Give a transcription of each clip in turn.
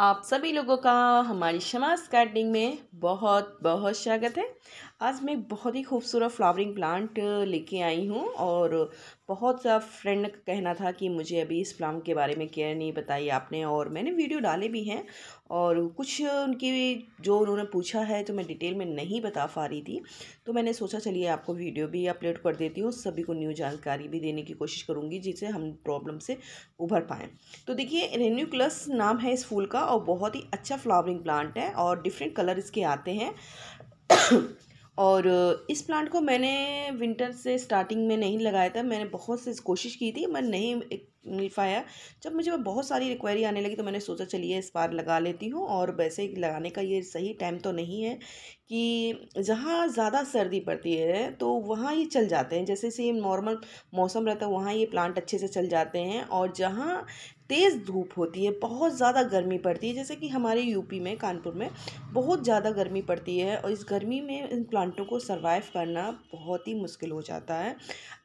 आप सभी लोगों का हमारी शमास स्टार्टिंग में बहुत बहुत स्वागत है आज मैं बहुत ही खूबसूरत फ्लावरिंग प्लांट लेके आई हूँ और बहुत सा फ्रेंड का कहना था कि मुझे अभी इस प्लांट के बारे में केयर नहीं बताई आपने और मैंने वीडियो डाले भी हैं और कुछ उनकी जो उन्होंने पूछा है तो मैं डिटेल में नहीं बता पा रही थी तो मैंने सोचा चलिए आपको वीडियो भी अपलोड कर देती हूँ सभी को न्यू जानकारी भी देने की कोशिश करूँगी जिससे हम प्रॉब्लम से उभर पाएँ तो देखिए रेन्यूक्लस नाम है इस फूल का और बहुत ही अच्छा फ्लावरिंग प्लांट है और डिफरेंट कलर इसके आते हैं और इस प्लांट को मैंने विंटर से स्टार्टिंग में नहीं लगाया था मैंने बहुत से कोशिश की थी मैं नहीं फाया जब मुझे बहुत सारी रिक्वायरी आने लगी तो मैंने सोचा चलिए इस बार लगा लेती हूँ और वैसे लगाने का ये सही टाइम तो नहीं है कि जहाँ ज़्यादा सर्दी पड़ती है तो वहाँ ये चल जाते हैं जैसे सेम नॉर्मल मौसम रहता है वहाँ ये प्लांट अच्छे से चल जाते हैं और जहाँ तेज़ धूप होती है बहुत ज़्यादा गर्मी पड़ती है जैसे कि हमारे यूपी में कानपुर में बहुत ज़्यादा गर्मी पड़ती है और इस गर्मी में इन प्लांटों को सर्वाइव करना बहुत ही मुश्किल हो जाता है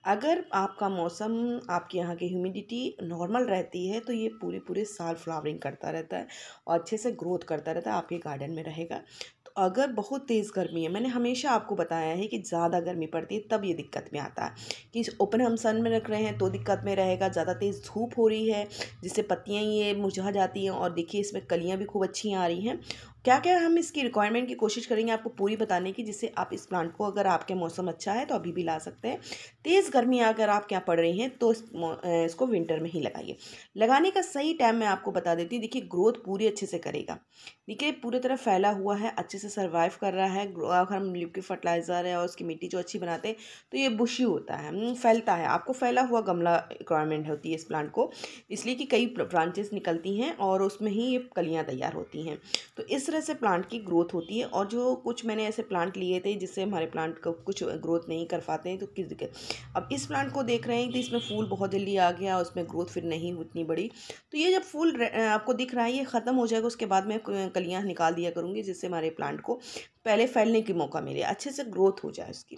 अगर आपका मौसम आपके यहाँ की ह्यूमिडिटी नॉर्मल रहती है तो ये पूरे पूरे साल फ्लावरिंग करता रहता है और अच्छे से ग्रोथ करता रहता है आपके गार्डन में रहेगा तो अगर बहुत तेज़ गर्मी है मैंने हमेशा आपको बताया है कि ज़्यादा गर्मी पड़ती है तब ये दिक्कत में आता है कि ओपन हम सन में रख रहे हैं तो दिक्कत में रहेगा ज़्यादा तेज़ धूप हो रही है जिससे पत्तियाँ ये मुझा जाती हैं और देखिए इसमें कलियाँ भी खूब अच्छी आ रही हैं क्या क्या हम इसकी रिक्वायरमेंट की कोशिश करेंगे आपको पूरी बताने की जिससे आप इस प्लांट को अगर आपके मौसम अच्छा है तो अभी भी ला सकते हैं तेज़ गर्मी अगर आप क्या पड़ रही हैं तो इस, इसको विंटर में ही लगाइए लगाने का सही टाइम मैं आपको बता देती हूँ देखिए ग्रोथ पूरी अच्छे से करेगा देखिए पूरी तरह फैला हुआ है अच्छे से सर्वाइव कर रहा है अगर हम लिक्विड फर्टिलाइज़र है और उसकी मिट्टी जो अच्छी बनाते हैं तो ये बुशी होता है हम्म, फैलता है आपको फैला हुआ गमला रिक्वायरमेंट होती है इस प्लांट को इसलिए कि कई ब्रांचेस निकलती हैं और उसमें ही ये कलियाँ तैयार होती हैं तो इस तरह से प्लांट की ग्रोथ होती है और जो कुछ मैंने ऐसे प्लांट लिए थे जिससे हमारे प्लांट को कुछ ग्रोथ नहीं कर पाते हैं तो किस दिक्कत अब इस प्लांट को देख रहे हैं कि इसमें फूल बहुत जल्दी आ गया उसमें ग्रोथ फिर नहीं उतनी बड़ी तो ये जब फूल आपको दिख रहा है ये ख़त्म हो जाएगा उसके बाद मैं कलियाँ निकाल दिया करूँगी जिससे हमारे प्लांट को पहले फैलने की मौका मिले अच्छे से ग्रोथ हो जाए उसकी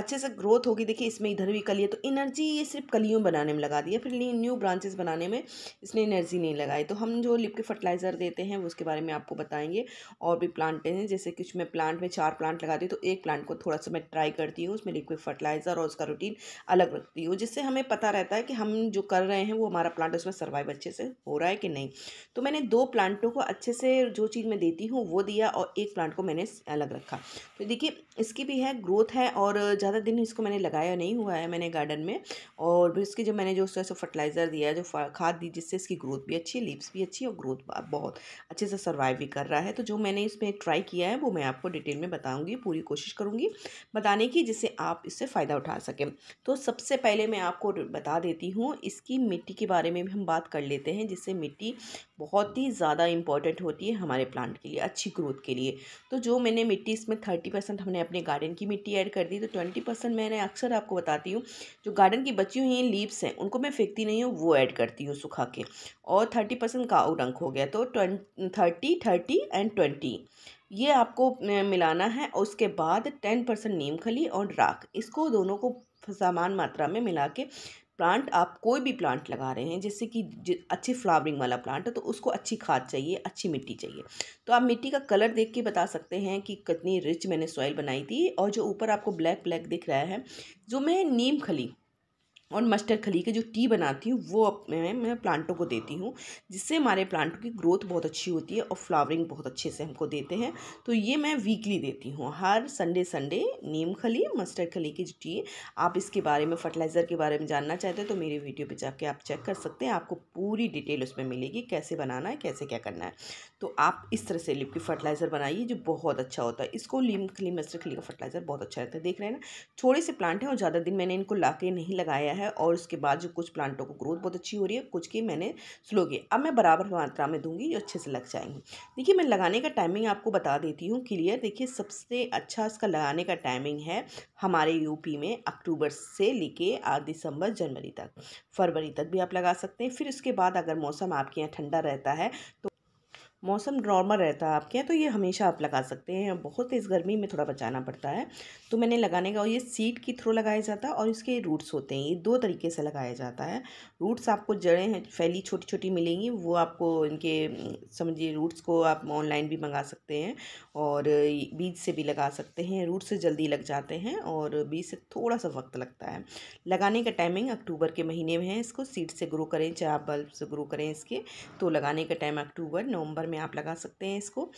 अच्छे से ग्रोथ होगी देखिए इसमें इधर भी कली है तो एनर्जी ये सिर्फ कलियों बनाने में लगा दी है फिर न्यू ब्रांचेस बनाने में इसने एनर्जी नहीं लगाई तो हम जो लिप के फर्टिलाइज़र देते हैं वो उसके बारे में आपको बताएंगे और भी प्लांट हैं जैसे कुछ मैं प्लांट में चार प्लांट लगाती हूँ तो एक प्लांट को थोड़ा सा मैं ट्राई करती हूँ उसमें लिक्विड फर्टिलाइज़र और उसका रूटीन अलग रखती हूँ जिससे हमें पता रहता है कि हम जो कर रहे हैं वो हमारा प्लांट उसमें सर्वाइव अच्छे से हो रहा है कि नहीं तो मैंने दो प्लांटों को अच्छे से जो चीज़ मैं देती हूँ वो दिया और एक प्लांट को मैंने अलग अलग रखा तो देखिए इसकी भी है ग्रोथ है और ज़्यादा दिन इसको मैंने लगाया नहीं हुआ है मैंने गार्डन में और फिर इसकी जो मैंने जो उसका फर्टिलाइज़र दिया जो खाद दी जिससे इसकी ग्रोथ भी अच्छी है लीव्स भी अच्छी और ग्रोथ बहुत अच्छे से सर्वाइव भी कर रहा है तो जो मैंने इसमें ट्राई किया है वो मैं आपको डिटेल में बताऊँगी पूरी कोशिश करूँगी बताने की जिससे आप इससे फ़ायदा उठा सकें तो सबसे पहले मैं आपको बता देती हूँ इसकी मिट्टी के बारे में भी हम बात कर लेते हैं जिससे मिट्टी बहुत ही ज़्यादा इम्पॉर्टेंट होती है हमारे प्लांट के लिए अच्छी ग्रोथ के लिए तो जो मैंने मिट्टी इसमें थर्टी परसेंट हमने अपने गार्डन की मिट्टी ऐड कर दी तो ट्वेंटी परसेंट मैंने अक्सर आपको बताती हूँ जो गार्डन की बची हुई लीव्स हैं उनको मैं फेंकती नहीं हूँ वो ऐड करती हूँ सुखा के और थर्टी परसेंट काऊ रंग हो गया तो twenty thirty thirty and twenty ये आपको मिलाना है और उसके बाद टेन परसेंट नीम खली और राख इसको दोनों को समान मात्रा में मिला के प्लांट आप कोई भी प्लांट लगा रहे हैं जैसे कि अच्छी फ्लावरिंग वाला प्लांट है तो उसको अच्छी खाद चाहिए अच्छी मिट्टी चाहिए तो आप मिट्टी का कलर देख के बता सकते हैं कि कितनी रिच मैंने सॉइल बनाई थी और जो ऊपर आपको ब्लैक ब्लैक दिख रहा है जो मैं नीम खली और मस्टर्ड खली के जो टी बनाती हूँ वो अपने मैं प्लांटों को देती हूँ जिससे हमारे प्लांटों की ग्रोथ बहुत अच्छी होती है और फ्लावरिंग बहुत अच्छे से हमको देते हैं तो ये मैं वीकली देती हूँ हर संडे संडे नीम खली मस्टर्ड खली की जो टी आप इसके बारे में फर्टिलाइज़र के बारे में जानना चाहते हैं तो मेरी वीडियो पर जाके आप चेक कर सकते हैं आपको पूरी डिटेल उसमें मिलेगी कैसे बनाना है कैसे क्या करना है तो आप इस तरह से लिप की फर्टिलाइज़र बनाइए जो बहुत अच्छा होता है इसको नीम खली मस्टर्ड खली का फर्टिलाइज़र बहुत अच्छा रहता है देख रहे हैं ना थोड़े से प्लांट हैं और ज़्यादा दिन मैंने इनको ला नहीं लगाया है है और उसके बाद जो कुछ प्लांटों को ग्रोथ बहुत अच्छी हो रही है कुछ की मैंने स्लो की अब मैं बराबर मात्रा में दूंगी जो अच्छे से लग जाएंगे देखिए मैं लगाने का टाइमिंग आपको बता देती हूँ क्लियर देखिए सबसे अच्छा इसका लगाने का टाइमिंग है हमारे यूपी में अक्टूबर से लेके आज दिसंबर जनवरी तक फरवरी तक भी आप लगा सकते हैं फिर उसके बाद अगर मौसम आपके यहाँ ठंडा रहता है तो मौसम नॉर्मल रहता है आपके यहाँ तो ये हमेशा आप लगा सकते हैं बहुत तेज़ गर्मी में थोड़ा बचाना पड़ता है तो मैंने लगाने का और ये सीड के थ्रू लगाया जाता है और इसके रूट्स होते हैं ये दो तरीके से लगाया जाता है रूट्स आपको जड़ें हैं फैली छोटी छोटी मिलेंगी वो आपको इनके समझिए रूट्स को आप ऑनलाइन भी मंगा सकते हैं और बीज से भी लगा सकते हैं रूट से जल्दी लग जाते हैं और बीज से थोड़ा सा वक्त लगता है लगाने का टाइमिंग अक्टूबर के महीने में है इसको सीड से ग्रो करें चाहे आप बल्ब से ग्रो करें इसके तो लगाने का टाइम अक्टूबर नवंबर में आप लगा सकते हैं इसको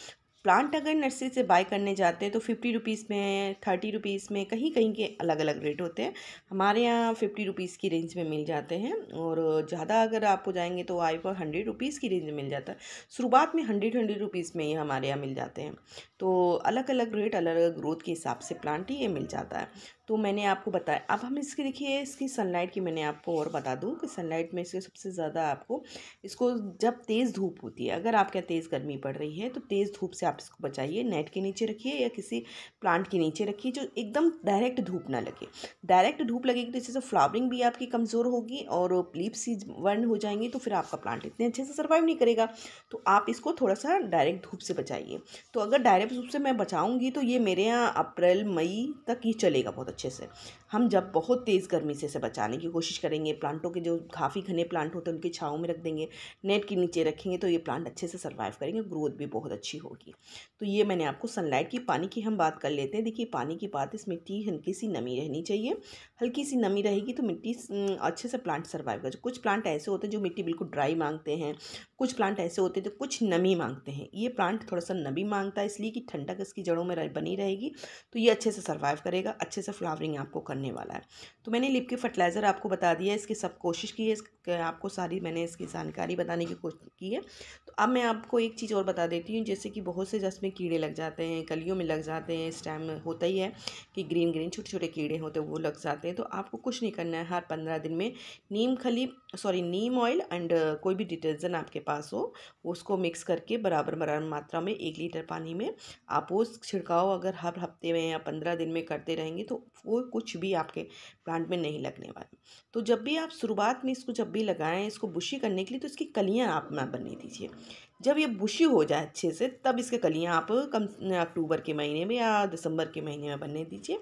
प्लांट अगर नर्सरी से बाय करने जाते हैं तो फिफ्टी रुपीज़ में थर्टी रुपीज़ में कहीं कहीं के अलग अलग रेट होते हैं हमारे यहाँ फिफ्टी रुपीज़ की रेंज में मिल जाते हैं और ज़्यादा अगर आपको जाएंगे तो आई पर हंड्रेड रुपीज़ की रेंज में मिल जाता है शुरुआत में हंड्रेड हंड्रेड रुपीज़ में ही हमारे यहाँ मिल जाते हैं तो अलग अलग रेट अलग अलग ग्रोथ के हिसाब से प्लांट ही ये मिल जाता है तो मैंने आपको बताया अब हम इसकी देखिए इसकी सनलाइट की मैंने आपको और बता दूँ कि सनलाइट में इसके सबसे ज़्यादा आपको इसको जब तेज़ धूप होती है अगर आपके यहाँ तेज़ गर्मी पड़ रही है तो तेज़ धूप से आप इसको बचाइए नेट के नीचे रखिए या किसी प्लांट के नीचे रखिए जो एकदम डायरेक्ट धूप ना लगे डायरेक्ट धूप लगेगी तो इससे फ्लावरिंग भी आपकी कमज़ोर होगी और लीप्स ही वर्न हो जाएंगी तो फिर आपका प्लांट इतने अच्छे से सर्वाइव नहीं करेगा तो आप इसको थोड़ा सा डायरेक्ट धूप से बचाइए तो अगर डायरेक्ट धूप से मैं बचाऊँगी तो ये मेरे यहाँ अप्रैल मई तक ये चलेगा बहुत अच्छा अच्छे से हम जब बहुत तेज़ गर्मी से इसे बचाने की कोशिश करेंगे प्लांटों के जो काफ़ी घने प्लांट होते हैं उनकी छाँव में रख देंगे नेट के नीचे रखेंगे तो ये प्लांट अच्छे से सर्वाइव करेंगे ग्रोथ भी बहुत अच्छी होगी तो ये मैंने आपको सनलाइट की पानी की हम बात कर लेते हैं देखिए पानी की बात इस मिट्टी हल्की सी नमी रहनी चाहिए हल्की सी नमी रहेगी तो मिट्टी अच्छे से प्लांट सर्वाइव कर कुछ प्लांट ऐसे होते हैं जो मिट्टी बिल्कुल ड्राई मांगते हैं कुछ प्लांट ऐसे होते हैं जो कुछ नमी मांगते हैं ये प्लांट थोड़ा सा नमी मांगता है इसलिए कि ठंडक इसकी जड़ों में बनी रहेगी तो ये अच्छे से सर्वाइव करेगा अच्छे से फ्लावरिंग आपको करने वाला है तो मैंने लिप के फर्टिलाइज़र आपको बता दिया इसकी सब कोशिश की है आपको सारी मैंने इसकी जानकारी बताने की कोशिश की है तो अब मैं आपको एक चीज़ और बता देती हूँ जैसे कि बहुत से जस में कीड़े लग जाते हैं कलियों में लग जाते हैं इस टाइम होता ही है कि ग्रीन ग्रीन छोटे छोटे कीड़े होते हैं वो लग जाते हैं तो आपको कुछ नहीं करना है हर पंद्रह दिन में नीम खली सॉरी नीम ऑयल एंड कोई भी डिटर्जेंट आपके पास हो उसको मिक्स करके बराबर बराबर मात्रा में एक लीटर पानी में आप वो छिड़काव अगर हर हफ्ते में या पंद्रह दिन में करते रहेंगे तो वो कुछ भी आपके प्लांट में नहीं लगने वाले तो जब भी आप शुरुआत में इसको जब भी लगाएं इसको बुशी करने के लिए तो इसकी कलियाँ आप ना बनने दीजिए जब ये बुशी हो जाए अच्छे से तब इसके कलियाँ आप कम अक्टूबर के महीने में या दिसंबर के महीने में बनने दीजिए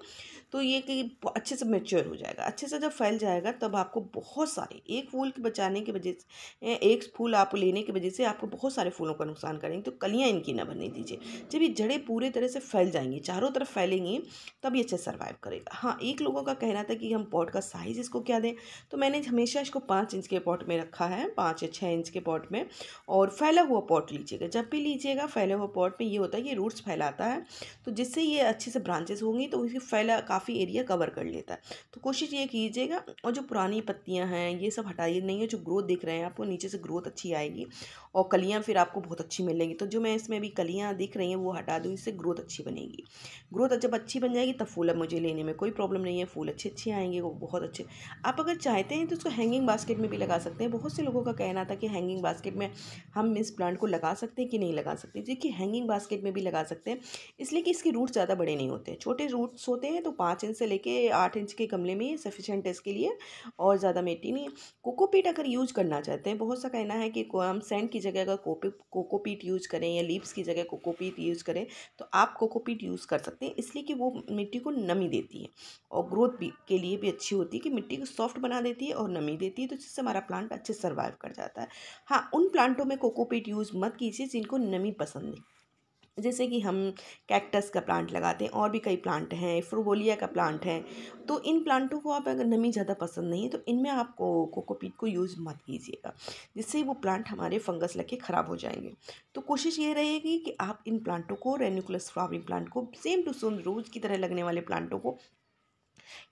तो ये कि अच्छे से मेच्योर हो जाएगा अच्छे से जब फैल जाएगा तब आपको बहुत सारे एक फूल के बचाने की वजह से एक फूल आप लेने की वजह से आपको बहुत सारे फूलों का नुकसान करेंगे तो कलियाँ इनकी ना बनने दीजिए जब ये जड़ें पूरे तरह से फैल जाएंगी चारों तरफ फैलेंगी तब ये अच्छे सर्वाइव करेगा हाँ एक लोगों का कहना था कि हम पॉट का साइज़ इसको क्या दें तो मैंने हमेशा इसको पाँच इंच के पॉट में रखा है पाँच या छः इंच के पॉट में और फैला हुआ पॉट लीजिएगा जब भी लीजिएगा फैले हुए पॉट में ये होता है कि रूट्स फैलाता है तो जिससे ये अच्छे से ब्रांचेस होंगी तो उसकी फैला काफ़ी एरिया कवर कर लेता है तो कोशिश ये कीजिएगा और जो पुरानी पत्तियाँ हैं ये सब हटाइए नहीं है जो ग्रोथ दिख रहे हैं आपको नीचे से ग्रोथ अच्छी आएगी और कलियाँ फिर आपको बहुत अच्छी मिलेंगी तो जो मैं इसमें अभी कलियाँ दिख रही हैं वो हटा दूँ इससे ग्रोथ अच्छी बनेगी ग्रोथ जब अच्छी बन जाएगी तब फूल अब मुझे लेने में कोई प्रॉब्लम नहीं है फूल अच्छे अच्छे आएंगे वो बहुत अच्छे आप अगर चाहते हैं तो उसको हैंगिंग बास्केट में भी लगा सकते हैं बहुत से लोगों का कहना था कि हैंगिंग बास्केट में हम मिस प्लांट को लगा सकते हैं कि नहीं लगा सकते देखिए हैंगिंग बास्केट में भी लगा सकते हैं इसलिए कि इसके रूट्स ज़्यादा बड़े नहीं होते छोटे रूट्स होते हैं तो पाँच इंच से लेके आठ इंच के गमले में सफिशेंट है इसके लिए और ज़्यादा मेटी नहीं कोकोपीट अगर यूज करना चाहते हैं बहुत सा कहना है कि हम सेंट की जगह अगर कोकोपीट यूज़ करें या लीव्स की जगह कोकोपीट यूज़ करें तो आप कोकोपीट यूज़ कर सकते हैं इसलिए कि वो मिट्टी को नमी देती है और ग्रोथ भी के लिए भी अच्छी होती है कि मिट्टी को सॉफ्ट बना देती है और नमी देती है तो जिससे हमारा प्लांट अच्छे सर्वाइव कर जाता है हाँ उन प्लांटों में कोकोपीट यूज़ यूज़ मत कीजिए जिनको नमी पसंद नहीं जैसे कि हम कैक्टस का प्लांट लगाते हैं और भी कई प्लांट हैं फ्रोबोलिया का प्लांट है तो इन प्लांटों को आप अगर नमी ज़्यादा पसंद नहीं है तो इनमें आप को, कोकोपीट को यूज़ मत कीजिएगा जिससे वो प्लांट हमारे फंगस लग के ख़राब हो जाएंगे तो कोशिश ये रहेगी कि आप इन प्लांटों को रेनुकुलस फ्लावरिंग प्लांट को सेम टू सेम रोज़ की तरह लगने वाले प्लांटों को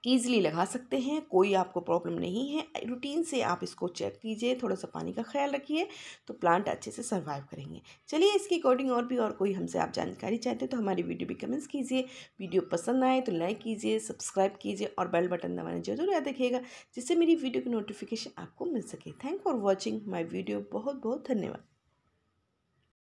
ईज़िली लगा सकते हैं कोई आपको प्रॉब्लम नहीं है रूटीन से आप इसको चेक कीजिए थोड़ा सा पानी का ख्याल रखिए तो प्लांट अच्छे से सर्वाइव करेंगे चलिए इसके अकॉर्डिंग और भी और कोई हमसे आप जानकारी चाहते हैं तो हमारी वीडियो भी कमेंट्स कीजिए वीडियो पसंद आए तो लाइक कीजिए सब्सक्राइब कीजिए और बेल बटन दबाना जरूर याद रखिएगा जिससे मेरी वीडियो की नोटिफिकेशन आपको मिल सके thank for watching my video बहुत बहुत धन्यवाद